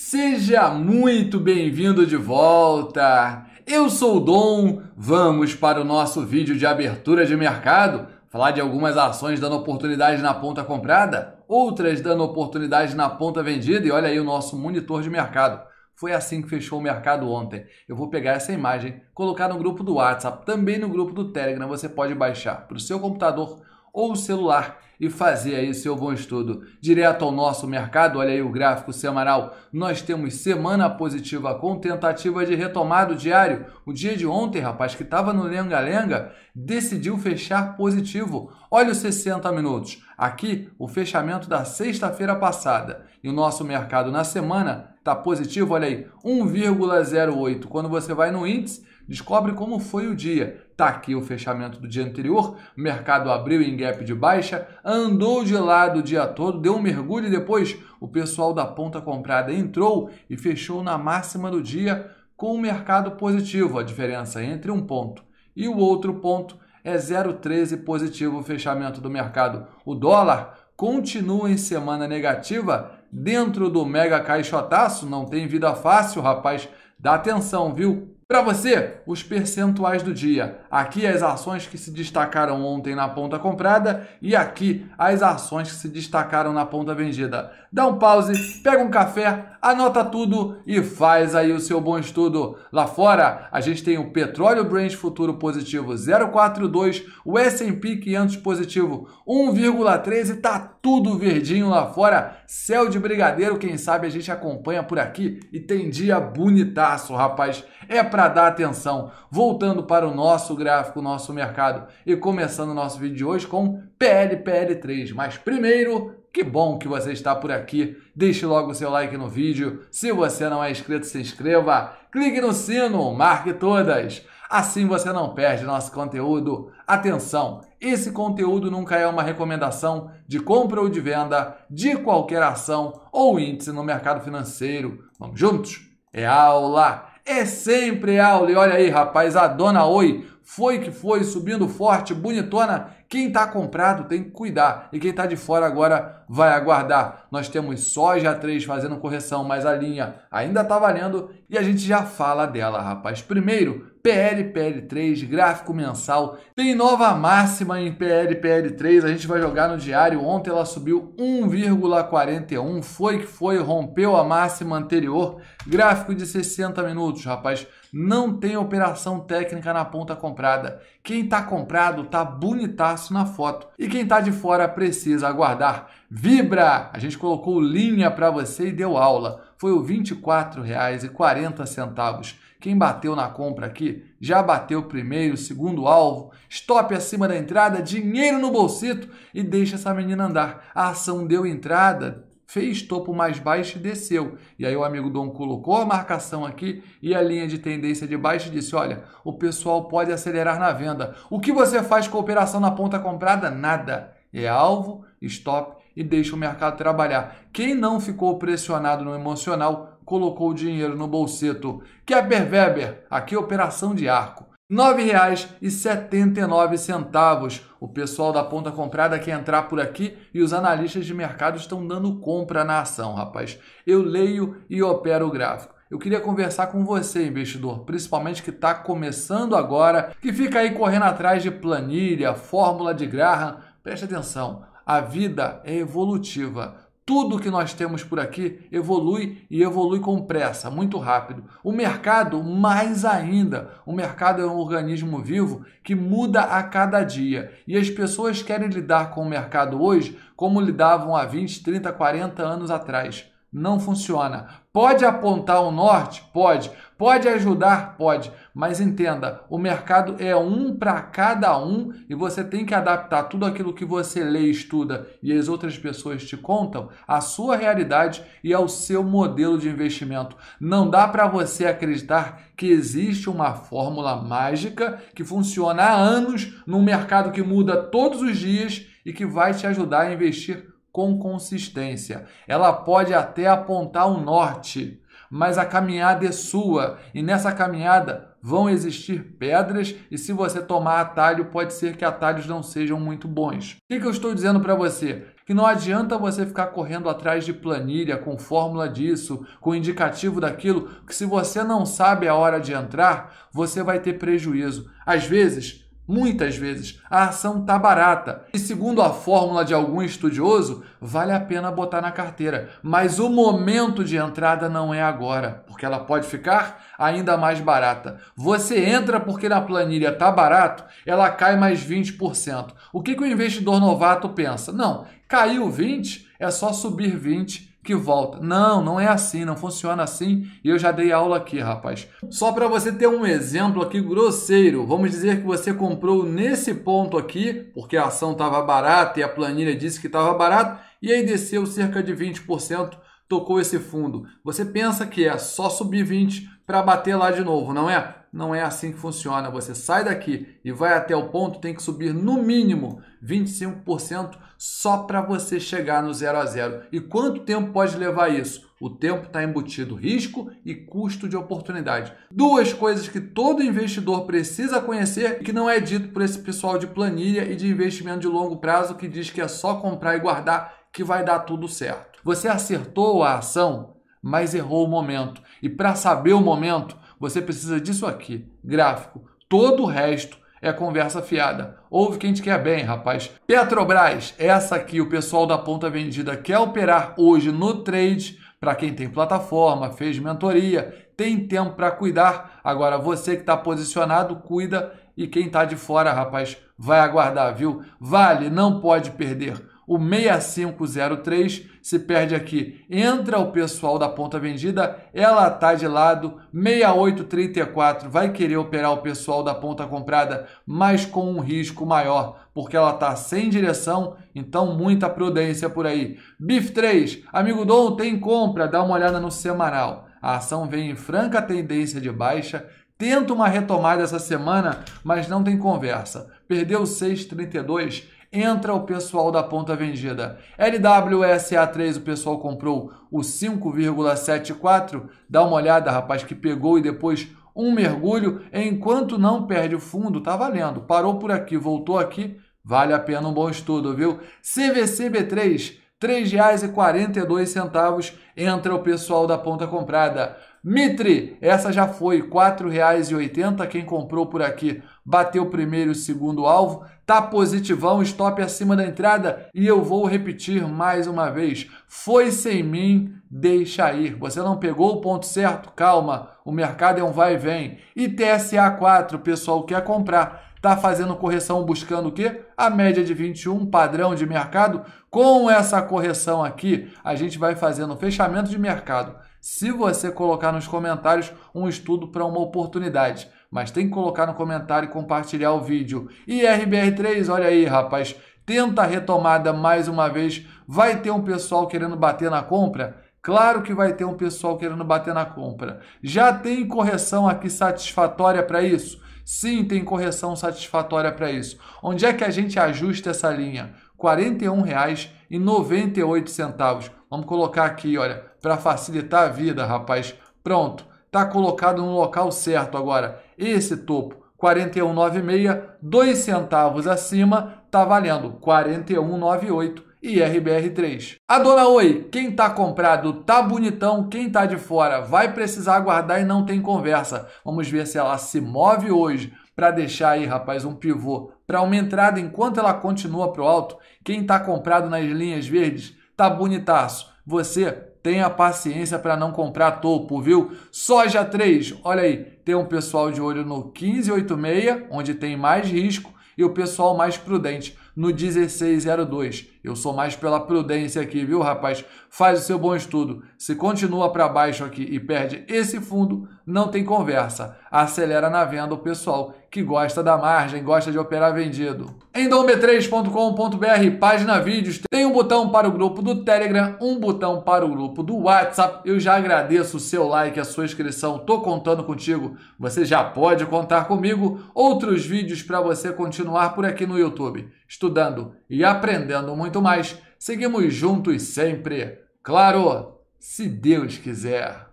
Seja muito bem-vindo de volta! Eu sou o Dom, vamos para o nosso vídeo de abertura de mercado, falar de algumas ações dando oportunidade na ponta comprada, outras dando oportunidade na ponta vendida e olha aí o nosso monitor de mercado. Foi assim que fechou o mercado ontem. Eu vou pegar essa imagem, colocar no grupo do WhatsApp, também no grupo do Telegram, você pode baixar para o seu computador ou celular e fazer aí seu bom estudo. Direto ao nosso mercado, olha aí o gráfico semanal. Nós temos semana positiva com tentativa de retomada diário. O dia de ontem, rapaz, que estava no lenga-lenga, decidiu fechar positivo. Olha os 60 minutos. Aqui, o fechamento da sexta-feira passada. E o nosso mercado na semana está positivo, olha aí, 1,08. Quando você vai no índice, Descobre como foi o dia. Tá aqui o fechamento do dia anterior, o mercado abriu em gap de baixa, andou de lado o dia todo, deu um mergulho e depois o pessoal da ponta comprada entrou e fechou na máxima do dia com o mercado positivo, a diferença entre um ponto e o outro ponto é 0,13 positivo o fechamento do mercado. O dólar continua em semana negativa dentro do mega caixotaço, não tem vida fácil, rapaz. Dá atenção, viu? Para você, os percentuais do dia. Aqui as ações que se destacaram ontem na ponta comprada e aqui as ações que se destacaram na ponta vendida. Dá um pause, pega um café, anota tudo e faz aí o seu bom estudo. Lá fora, a gente tem o petróleo Brent futuro positivo 0,42, o S&P 500 positivo 1,13 e tá tudo verdinho lá fora, céu de brigadeiro, quem sabe a gente acompanha por aqui e tem dia bonitaço, rapaz. É para dar atenção. Voltando para o nosso gráfico, nosso mercado e começando o nosso vídeo de hoje com PLPL3. Mas primeiro, que bom que você está por aqui. Deixe logo o seu like no vídeo. Se você não é inscrito, se inscreva. Clique no sino, marque todas. Assim você não perde nosso conteúdo. Atenção! Esse conteúdo nunca é uma recomendação de compra ou de venda de qualquer ação ou índice no mercado financeiro. Vamos juntos? É aula! É sempre aula! E olha aí, rapaz, a dona Oi foi que foi subindo forte, bonitona quem está comprado tem que cuidar e quem está de fora agora vai aguardar. Nós temos soja 3 fazendo correção, mas a linha ainda está valendo e a gente já fala dela, rapaz. Primeiro, PLPL 3 gráfico mensal. Tem nova máxima em PLPL 3 A gente vai jogar no diário. Ontem ela subiu 1,41. Foi que foi, rompeu a máxima anterior. Gráfico de 60 minutos, rapaz. Não tem operação técnica na ponta comprada. Quem tá comprado tá bonitaço na foto e quem tá de fora precisa aguardar. Vibra! A gente colocou linha para você e deu aula. Foi o R$ 24,40. Quem bateu na compra aqui já bateu primeiro, segundo alvo, stop acima da entrada, dinheiro no bolsito e deixa essa menina andar. A ação deu entrada, fez topo mais baixo e desceu. E aí o amigo Dom colocou a marcação aqui e a linha de tendência de baixo e disse: "Olha, o pessoal pode acelerar na venda. O que você faz com a operação na ponta comprada? Nada. É alvo, stop e deixa o mercado trabalhar. Quem não ficou pressionado no emocional, colocou o dinheiro no bolseto. Kerber Weber, aqui é operação de arco. R$ 9,79. O pessoal da ponta comprada quer entrar por aqui e os analistas de mercado estão dando compra na ação, rapaz. Eu leio e opero o gráfico. Eu queria conversar com você, investidor, principalmente que está começando agora, que fica aí correndo atrás de planilha, fórmula de Graham. Preste atenção, a vida é evolutiva. Tudo que nós temos por aqui evolui e evolui com pressa, muito rápido. O mercado, mais ainda. O mercado é um organismo vivo que muda a cada dia. E as pessoas querem lidar com o mercado hoje como lidavam há 20, 30, 40 anos atrás. Não funciona. Pode apontar o norte? Pode. Pode ajudar? Pode. Mas entenda, o mercado é um para cada um e você tem que adaptar tudo aquilo que você lê estuda e as outras pessoas te contam à sua realidade e ao seu modelo de investimento. Não dá para você acreditar que existe uma fórmula mágica que funciona há anos num mercado que muda todos os dias e que vai te ajudar a investir com consistência. Ela pode até apontar um norte, mas a caminhada é sua e nessa caminhada vão existir pedras e se você tomar atalho, pode ser que atalhos não sejam muito bons. O que, que eu estou dizendo para você? Que não adianta você ficar correndo atrás de planilha, com fórmula disso, com indicativo daquilo, que se você não sabe a hora de entrar, você vai ter prejuízo. Às vezes, Muitas vezes a ação tá barata e, segundo a fórmula de algum estudioso, vale a pena botar na carteira, mas o momento de entrada não é agora, porque ela pode ficar ainda mais barata. Você entra porque na planilha tá barato, ela cai mais 20%. O que, que o investidor novato pensa? Não, caiu 20, é só subir 20 que volta. Não, não é assim, não funciona assim. E eu já dei aula aqui, rapaz. Só para você ter um exemplo aqui grosseiro, vamos dizer que você comprou nesse ponto aqui, porque a ação estava barata e a planilha disse que estava barato, e aí desceu cerca de 20%, tocou esse fundo. Você pensa que é só subir 20 para bater lá de novo, não é? Não é assim que funciona. Você sai daqui e vai até o ponto, tem que subir no mínimo 25% só para você chegar no zero a zero. E quanto tempo pode levar isso? O tempo está embutido risco e custo de oportunidade. Duas coisas que todo investidor precisa conhecer e que não é dito por esse pessoal de planilha e de investimento de longo prazo que diz que é só comprar e guardar que vai dar tudo certo. Você acertou a ação, mas errou o momento. E para saber o momento, você precisa disso aqui, gráfico. Todo o resto é conversa fiada. Ouve quem te quer bem, rapaz. Petrobras, essa aqui o pessoal da ponta vendida quer operar hoje no trade. Para quem tem plataforma, fez mentoria, tem tempo para cuidar. Agora você que está posicionado, cuida e quem está de fora, rapaz, vai aguardar, viu? Vale, não pode perder. O 6503 se perde aqui. Entra o pessoal da ponta vendida, ela tá de lado. 6834 vai querer operar o pessoal da ponta comprada, mas com um risco maior, porque ela tá sem direção, então muita prudência por aí. BIF 3, amigo Dom, tem compra, dá uma olhada no semanal. A ação vem em franca tendência de baixa, tenta uma retomada essa semana, mas não tem conversa. Perdeu 6,32 entra o pessoal da ponta vendida. LWSA3, o pessoal comprou o 5,74. Dá uma olhada, rapaz, que pegou e depois um mergulho. Enquanto não perde o fundo, tá valendo. Parou por aqui, voltou aqui. Vale a pena um bom estudo, viu? CVCB3, R$ 3,42 entra o pessoal da ponta comprada. Mitre, essa já foi, R$ 4,80 quem comprou por aqui bateu o primeiro e o segundo alvo, tá positivão, stop acima da entrada e eu vou repetir mais uma vez. Foi sem mim, deixa ir. Você não pegou o ponto certo? Calma, o mercado é um vai e vem. E TSA 4, pessoal quer comprar. Tá fazendo correção buscando o quê? A média de 21, padrão de mercado. Com essa correção aqui, a gente vai fazendo fechamento de mercado. Se você colocar nos comentários um estudo para uma oportunidade mas tem que colocar no comentário e compartilhar o vídeo. E RBR3, olha aí, rapaz, tenta a retomada mais uma vez. Vai ter um pessoal querendo bater na compra? Claro que vai ter um pessoal querendo bater na compra. Já tem correção aqui satisfatória para isso? Sim, tem correção satisfatória para isso. Onde é que a gente ajusta essa linha? R$ 41,98. Vamos colocar aqui, olha, para facilitar a vida, rapaz. Pronto, está colocado no local certo. Agora, esse topo, 41,96, dois centavos acima, está valendo 41,98 e RBR3. A dona Oi, quem tá comprado tá bonitão, quem tá de fora vai precisar aguardar e não tem conversa. Vamos ver se ela se move hoje para deixar aí, rapaz, um pivô para uma entrada enquanto ela continua para o alto. Quem tá comprado nas linhas verdes tá bonitaço. Você tenha paciência para não comprar topo, viu? Soja 3, olha aí, tem um pessoal de olho no 1586, onde tem mais risco, e o pessoal mais prudente no 1602. Eu sou mais pela prudência aqui, viu, rapaz? Faz o seu bom estudo. Se continua para baixo aqui e perde esse fundo, não tem conversa. Acelera na venda o pessoal que gosta da margem, gosta de operar vendido. Em domb3.com.br, página vídeos, tem um botão para o grupo do Telegram, um botão para o grupo do WhatsApp. Eu já agradeço o seu like, a sua inscrição. Tô contando contigo. Você já pode contar comigo. Outros vídeos para você continuar por aqui no YouTube, estudando e aprendendo muito muito mais. Seguimos juntos sempre, claro, se Deus quiser.